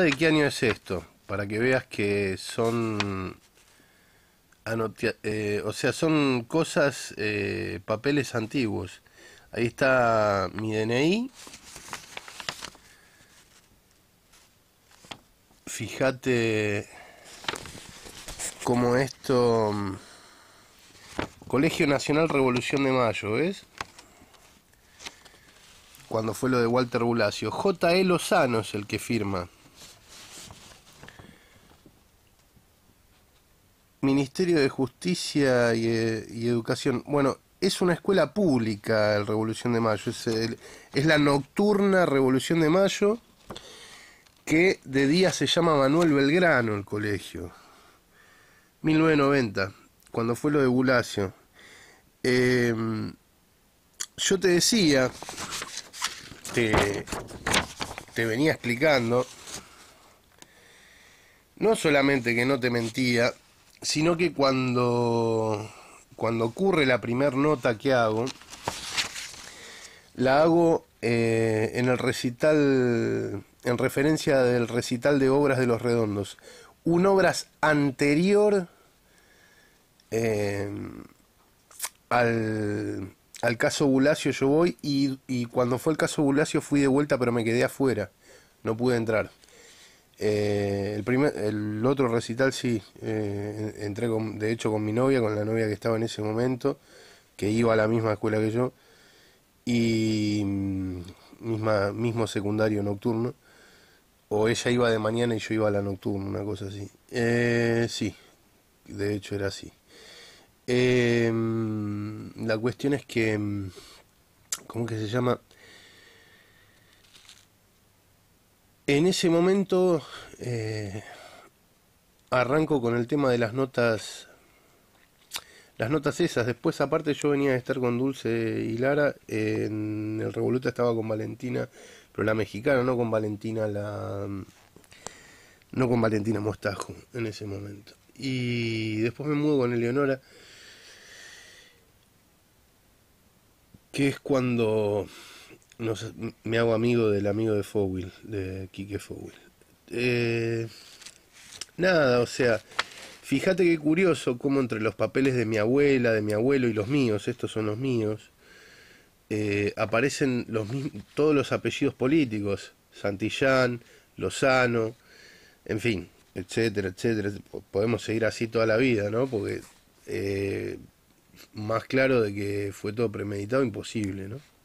¿De qué año es esto? Para que veas que son... Eh, o sea, son cosas, eh, papeles antiguos. Ahí está mi DNI. Fíjate cómo esto... Mm, Colegio Nacional Revolución de Mayo, ¿ves? Cuando fue lo de Walter Bulacio. J.E. Lozano es el que firma. Ministerio de Justicia eh, y, Educación. Bueno, es una escuela pública el Revolución de Mayo, es, la nocturna Revolución de Mayo, que de día se llama Manuel Belgrano el colegio. 1990, cuando fue lo de Bulacio. Em, yo te decía, te, te venía explicando, no solamente que no te mentía, sino que cuando, ocurre la primera nota que hago, la hago eh, en el recital, en referencia del recital de Obras de los Redondos, un obras anterior eh, al, caso Bulacio yo voy y, y cuando fue el caso Bulacio fui de vuelta pero me quedé afuera, no pude entrar. Eh, el, otro recital sí, eh, entré de hecho con mi novia, con la novia que estaba en ese momento, que iba a la misma escuela que yo, y mm, misma, mismo secundario nocturno, o ella iba de mañana y yo iba a la nocturna, una cosa así. Eh, sí, de hecho era así. Mm, la cuestión es que, mm, ¿cómo que se llama? En ese momento eh, arranco con el tema de las notas, las notas esas. Después, aparte, yo venía de estar con Dulce y Lara. En el Revoluta estaba con Valentina, pero la mexicana, no con Valentina, la. No con Valentina Mostajo en ese momento. Y después me mudo con Eleonora. Que es cuando me hago amigo del amigo de Fowl, de Quique Fowl. Eh, nada, o sea, fíjate qué curioso cómo entre los papeles de mi abuela, de mi abuelo y los míos, estos son los míos, eh, aparecen todos los apellidos políticos, Santillán, Lozano, en fin, etcétera, etcétera. Podemos seguir así toda la vida, ¿no? Porque eh, más claro de que fue todo premeditado, imposible, ¿no?